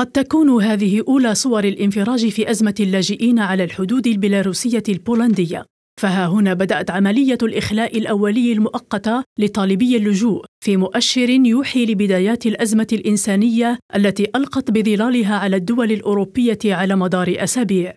قد تكون هذه أولى صور الانفراج في أزمة اللاجئين على الحدود البيلاروسية البولندية فها هنا بدأت عملية الإخلاء الأولي المؤقتة لطالبي اللجوء في مؤشر يوحي لبدايات الأزمة الإنسانية التي ألقت بظلالها على الدول الأوروبية على مدار أسابيع.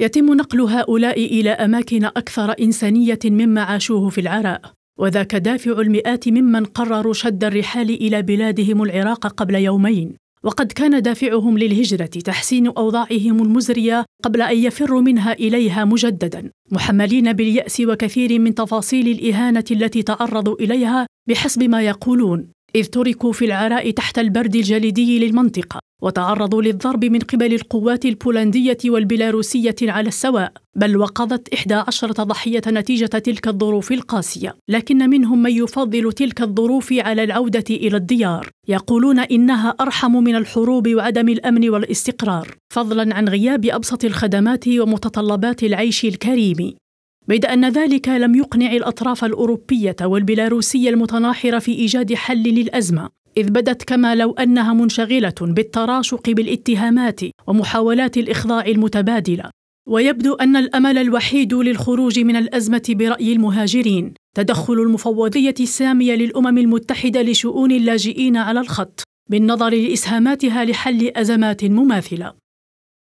يتم نقل هؤلاء إلى أماكن أكثر إنسانية مما عاشوه في العراء، وذاك دافع المئات ممن قرروا شد الرحال إلى بلادهم العراق قبل يومين، وقد كان دافعهم للهجرة تحسين أوضاعهم المزرية قبل أن يفروا منها إليها مجددا محملين باليأس وكثير من تفاصيل الإهانة التي تعرضوا إليها بحسب ما يقولون إذ تركوا في العراء تحت البرد الجليدي للمنطقة وتعرضوا للضرب من قبل القوات البولندية والبيلاروسية على السواء بل وقضت 11 ضحية نتيجة تلك الظروف القاسية لكن منهم من يفضل تلك الظروف على العودة إلى الديار يقولون إنها أرحم من الحروب وعدم الأمن والاستقرار فضلا عن غياب أبسط الخدمات ومتطلبات العيش الكريم بيد أن ذلك لم يقنع الأطراف الأوروبية والبيلاروسية المتناحرة في إيجاد حل للأزمة إذ بدت كما لو أنها منشغلة بالتراشق بالاتهامات ومحاولات الإخضاع المتبادلة ويبدو أن الأمل الوحيد للخروج من الأزمة برأي المهاجرين تدخل المفوضية السامية للأمم المتحدة لشؤون اللاجئين على الخط بالنظر لإسهاماتها لحل أزمات مماثلة